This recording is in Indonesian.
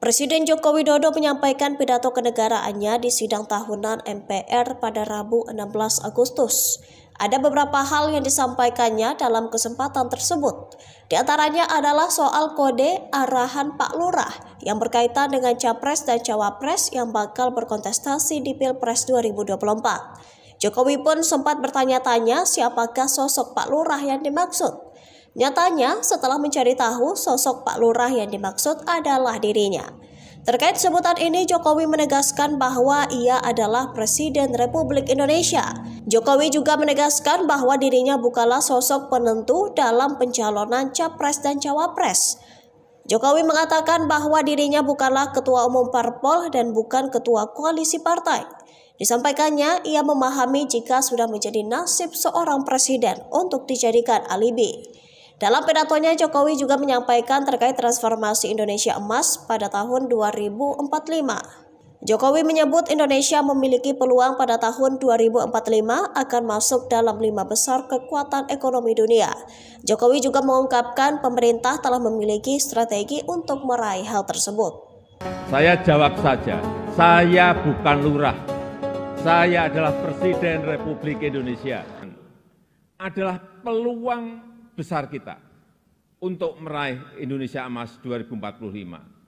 Presiden Joko Widodo menyampaikan pidato kenegaraannya di sidang tahunan MPR pada Rabu 16 Agustus. Ada beberapa hal yang disampaikannya dalam kesempatan tersebut. Di antaranya adalah soal kode arahan Pak Lurah yang berkaitan dengan capres dan cawapres yang bakal berkontestasi di Pilpres 2024. Jokowi pun sempat bertanya-tanya siapakah sosok Pak Lurah yang dimaksud. Nyatanya, setelah mencari tahu, sosok Pak Lurah yang dimaksud adalah dirinya. Terkait sebutan ini, Jokowi menegaskan bahwa ia adalah Presiden Republik Indonesia. Jokowi juga menegaskan bahwa dirinya bukanlah sosok penentu dalam pencalonan capres dan cawapres. Jokowi mengatakan bahwa dirinya bukanlah Ketua Umum Parpol dan bukan Ketua Koalisi Partai. Disampaikannya, ia memahami jika sudah menjadi nasib seorang presiden untuk dijadikan alibi. Dalam pidatonya, Jokowi juga menyampaikan terkait transformasi Indonesia emas pada tahun 2045. Jokowi menyebut Indonesia memiliki peluang pada tahun 2045 akan masuk dalam lima besar kekuatan ekonomi dunia. Jokowi juga mengungkapkan pemerintah telah memiliki strategi untuk meraih hal tersebut. Saya jawab saja, saya bukan lurah. Saya adalah Presiden Republik Indonesia. Adalah peluang besar kita untuk meraih indonesia emas 2045